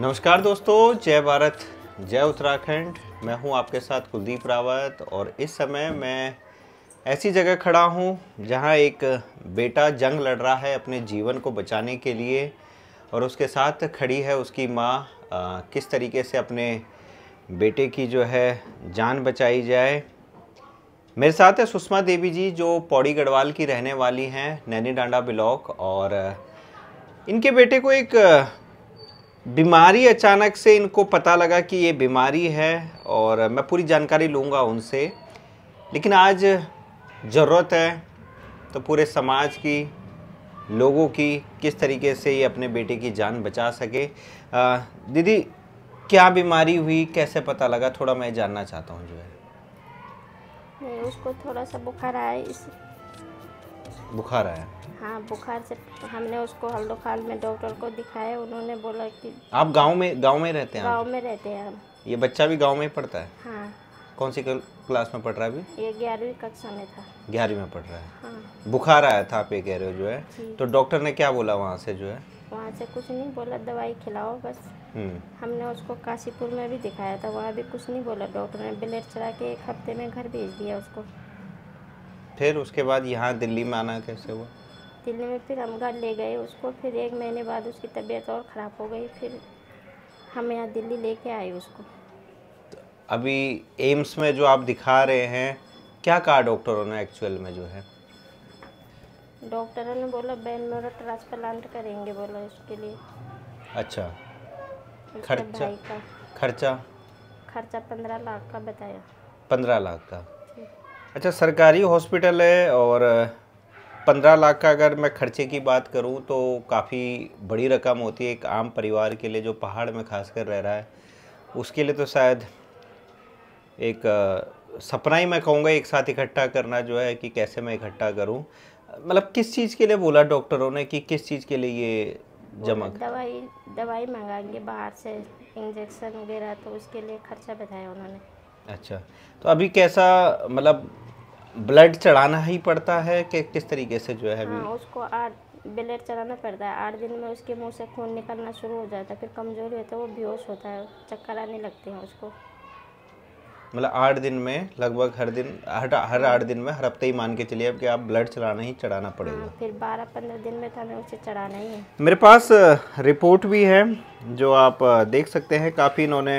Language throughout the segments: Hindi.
नमस्कार दोस्तों जय भारत जय उत्तराखंड मैं हूं आपके साथ कुलदीप रावत और इस समय मैं ऐसी जगह खड़ा हूं जहां एक बेटा जंग लड़ रहा है अपने जीवन को बचाने के लिए और उसके साथ खड़ी है उसकी माँ किस तरीके से अपने बेटे की जो है जान बचाई जाए मेरे साथ है सुषमा देवी जी जो पौड़ी गढ़वाल की रहने वाली हैं नैनी डांडा ब्लॉक और इनके बेटे को एक बीमारी अचानक से इनको पता लगा कि ये बीमारी है और मैं पूरी जानकारी लूँगा उनसे लेकिन आज ज़रूरत है तो पूरे समाज की लोगों की किस तरीके से ये अपने बेटे की जान बचा सके दीदी क्या बीमारी हुई कैसे पता लगा थोड़ा मैं जानना चाहता हूँ जो है उसको थोड़ा सा बुखार आया इस बुखार आया हाँ बुखार से हमने उसको हल्दोखाल में डॉक्टर को दिखाया उन्होंने बोला कि आप गांव में गांव में रहते हैं गांव में रहते हैं हम ये बच्चा भी गांव में ही पढ़ता है हाँ कौन सी क्लास में पढ़ रहा है अभी ये ग्यारहवीं कक्षा में था ग्यारहवीं में पढ़ रहा है हाँ। बुखार आया था आप ये कह रहे हो जो है तो डॉक्टर ने क्या बोला वहाँ से जो है वहाँ से कुछ नहीं बोला दवाई खिलाओ बस हम्म। हमने उसको काशीपुर में भी दिखाया था वहाँ भी कुछ नहीं बोला डॉक्टर ने ब्लेड चढ़ा के एक हफ्ते में घर भेज दिया उसको फिर उसके बाद यहाँ दिल्ली में आना कैसे हुआ दिल्ली में फिर हम घर ले गए उसको फिर एक महीने बाद उसकी तबीयत और ख़राब हो गई फिर हम यहाँ दिल्ली लेके आए उसको तो अभी एम्स में जो आप दिखा रहे हैं क्या कहा डॉक्टरों ने एक्चुअल में जो है डॉक्टरों ने बोला बैन मेरा ट्रांसप्लांट करेंगे बोला उसके लिए अच्छा खर्चा खर्चा खर्चा पंद्रह लाख का बताया पंद्रह लाख का अच्छा सरकारी हॉस्पिटल है और पंद्रह लाख का अगर मैं खर्चे की बात करूं तो काफ़ी बड़ी रकम होती है एक आम परिवार के लिए जो पहाड़ में खासकर रह रहा है उसके लिए तो शायद एक सपना ही मैं कहूँगा एक साथ इकट्ठा करना जो है कि कैसे मैं इकट्ठा करूँ मतलब किस चीज़ के लिए बोला डॉक्टरों ने कि किस चीज़ के लिए ये जमा दवाई दवाई मंगाएंगे बाहर से इंजेक्शन वगैरह तो उसके लिए खर्चा बताया उन्होंने अच्छा तो अभी कैसा मतलब ब्लड चढ़ाना ही पड़ता है कि किस तरीके से जो है हाँ, उसको आठ ब्लड चढ़ाना पड़ता है आठ दिन में उसके मुंह से खून निकलना शुरू हो जाता है फिर कमज़ोरी होता है वो बेहोश होता है चक्कर आने लगते हैं उसको मतलब आठ दिन में लगभग हर दिन हर हर आठ दिन में हर हफ्ते ही मान के चलिए अब कि आप ब्लड चढ़ाना ही चढ़ाना पड़ेगा हाँ, फिर बारह पंद्रह दिन में तो हमें उसे चढ़ाना ही है मेरे पास रिपोर्ट भी है जो आप देख सकते हैं काफ़ी इन्होंने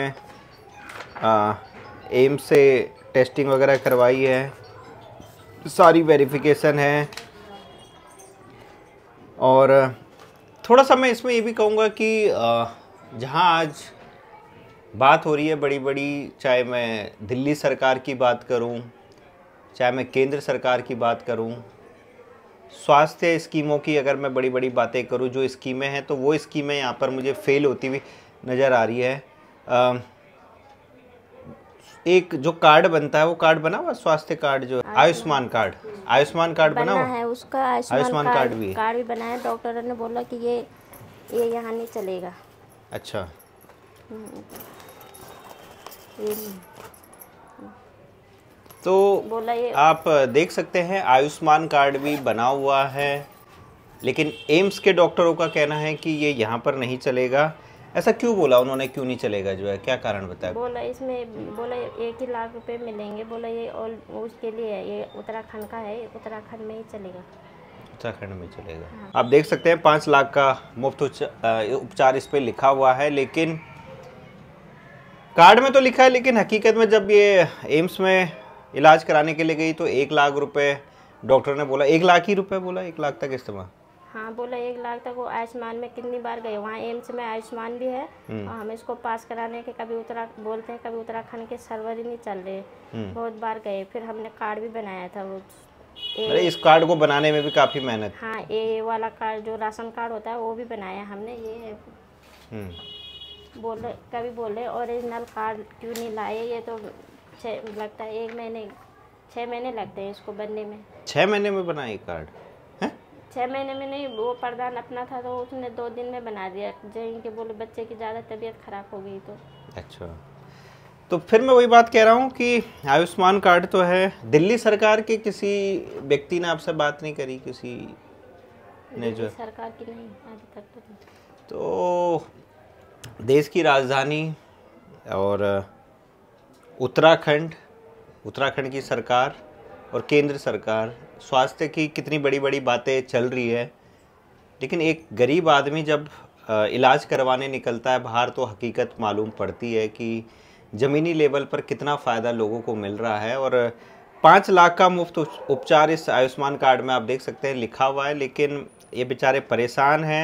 एम्स से टेस्टिंग वगैरह करवाई है सारी वेरिफिकेशन है और थोड़ा सा मैं इसमें ये भी कहूँगा कि जहाँ आज बात हो रही है बड़ी बड़ी चाहे मैं दिल्ली सरकार की बात करूँ चाहे मैं केंद्र सरकार की बात करूँ स्वास्थ्य स्कीमों की अगर मैं बड़ी बड़ी बातें करूँ जो स्कीमें हैं तो वो स्कीमें यहाँ पर मुझे फेल होती हुई नज़र आ रही है आ, एक जो कार्ड बनता है वो कार्ड बना हुआ स्वास्थ्य कार्ड जो हाँ आयुष्मान कार्ड आयुष्मान कार्ड बना हुआ है उसका आयुष्मान कार्ड भी कार्ड भी बनाया डॉक्टर ने बोला कि ये ये यहाँ नहीं चलेगा अच्छा हम्म। तो बोला ये आप देख सकते हैं आयुष्मान कार्ड भी बना हुआ है लेकिन एम्स के डॉक्टरों का कहना है कि ये यहाँ पर नहीं चलेगा ऐसा क्यों बोला उन्होंने क्यों नहीं चलेगा जो है क्या कारण बताया बोला इसमें बोला एक ही लाख रुपए मिलेंगे बोला ये और उसके लिए है ये उत्तराखंड का है उत्तराखंड में ही चलेगा उत्तराखंड में चलेगा हाँ। आप देख सकते हैं पाँच लाख का मुफ्त उपचार इस पर लिखा हुआ है लेकिन कार्ड में तो लिखा है लेकिन हकीकत में जब ये एम्स में इलाज कराने के लिए गई तो एक लाख रुपये डॉक्टर ने बोला एक लाख ही रुपये बोला एक लाख तक इस्तेमाल हाँ बोला एक लाख तक वो आयुष्मान में कितनी बार गए वहाँ एम्स में आयुष्मान भी है हम्म। और हम इसको पास कराने के कभी उत्तरा बोलते हैं कभी उत्तराखंड के सर्वर ही नहीं चल रहे हम्म। बहुत बार गए फिर हमने कार्ड भी बनाया था वो अरे इस कार्ड को बनाने में भी काफ़ी मेहनत हाँ ये वाला कार्ड जो राशन कार्ड होता है वो भी बनाया हमने ये हम्म। बोले कभी बोले ओरिजिनल कार्ड क्यों नहीं लाए ये तो लगता है एक महीने छः महीने लगते हैं इसको बनने में छः महीने में बनाए कार्ड छः महीने में नहीं वो प्रधान अपना था तो उसने दो दिन में बना दिया जहीं के बोले बच्चे की ज़्यादा तबीयत खराब हो गई तो अच्छा तो फिर मैं वही बात कह रहा हूँ कि आयुष्मान कार्ड तो है दिल्ली सरकार के किसी व्यक्ति ने आपसे बात नहीं करी किसी ने जो सरकार की नहीं आज तक तो नहीं तो देश की राजधानी और उत्तराखंड उत्तराखंड की सरकार और केंद्र सरकार स्वास्थ्य की कितनी बड़ी बड़ी बातें चल रही है लेकिन एक गरीब आदमी जब इलाज करवाने निकलता है बाहर तो हकीकत मालूम पड़ती है कि ज़मीनी लेवल पर कितना फ़ायदा लोगों को मिल रहा है और पाँच लाख का मुफ्त उपचार इस आयुष्मान कार्ड में आप देख सकते हैं लिखा हुआ है लेकिन ये बेचारे परेशान हैं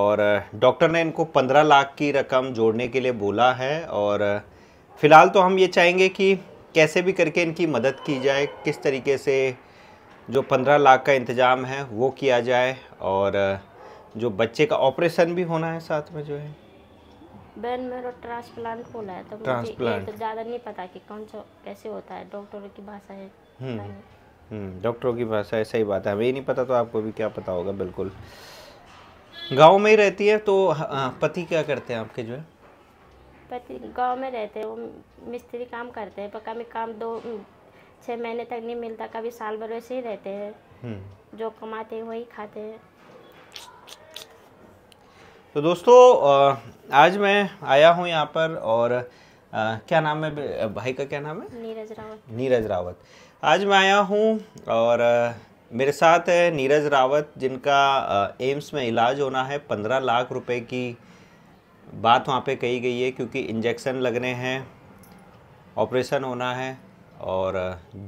और डॉक्टर ने इनको पंद्रह लाख की रकम जोड़ने के लिए बोला है और फ़िलहाल तो हम ये चाहेंगे कि कैसे भी करके इनकी मदद की जाए किस तरीके से जो पंद्रह लाख का इंतज़ाम है वो किया जाए और जो बच्चे का ऑपरेशन भी होना है साथ में जो है बहन मेरा ट्रांसप्लांट खोला है तो, तो ट्रांसप्लांट तो ज़्यादा नहीं पता कि कौन सा कैसे होता है डॉक्टरों की भाषा है हम्म, हम्म, डॉक्टरों की भाषा है सही बात है हमें नहीं पता तो आपको भी क्या पता होगा बिल्कुल गांव में ही रहती है तो पति क्या करते हैं आपके जो है पति गांव में रहते हैं वो मिस्त्री काम करते हैं पक्का में काम दो छः महीने तक नहीं मिलता कभी साल भर वैसे ही रहते हैं हम्म। जो कमाते हैं वही खाते हैं तो दोस्तों आज मैं आया हूँ यहाँ पर और आ, क्या नाम है भाई का क्या नाम है नीरज रावत नीरज रावत आज मैं आया हूँ और मेरे साथ है नीरज रावत जिनका एम्स में इलाज होना है पंद्रह लाख रुपए की बात वहाँ पे कही गई है क्योंकि इंजेक्शन लगने हैं ऑपरेशन होना है और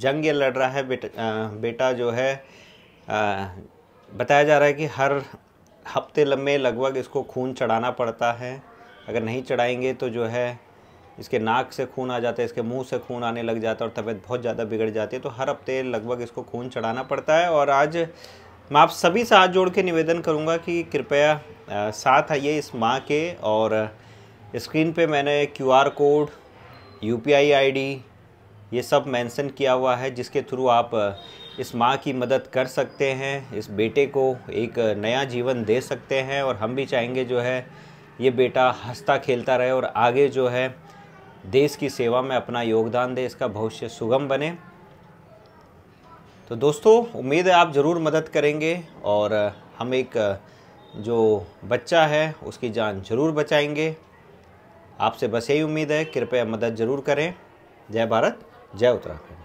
जंग ये लड़ रहा है बेट, आ, बेटा जो है आ, बताया जा रहा है कि हर हफ्ते लम्बे लगभग इसको खून चढ़ाना पड़ता है अगर नहीं चढ़ाएंगे तो जो है इसके नाक से खून आ जाता है इसके मुंह से खून आने लग जाता है और तबीयत बहुत ज़्यादा बिगड़ जाती है तो हर हफ्ते लगभग इसको खून चढ़ाना पड़ता है और आज मैं आप सभी से हाथ जोड़ के निवेदन करूँगा कि कृपया साथ आइए इस माँ के और स्क्रीन पे मैंने क्यूआर कोड यूपीआई आईडी ये सब मेंशन किया हुआ है जिसके थ्रू आप इस माँ की मदद कर सकते हैं इस बेटे को एक नया जीवन दे सकते हैं और हम भी चाहेंगे जो है ये बेटा हंसता खेलता रहे और आगे जो है देश की सेवा में अपना योगदान दे इसका भविष्य सुगम बने तो दोस्तों उम्मीद है आप ज़रूर मदद करेंगे और हम एक जो बच्चा है उसकी जान ज़रूर बचाएंगे आपसे बस यही उम्मीद है कृपया मदद ज़रूर करें जय भारत जय उत्तराखंड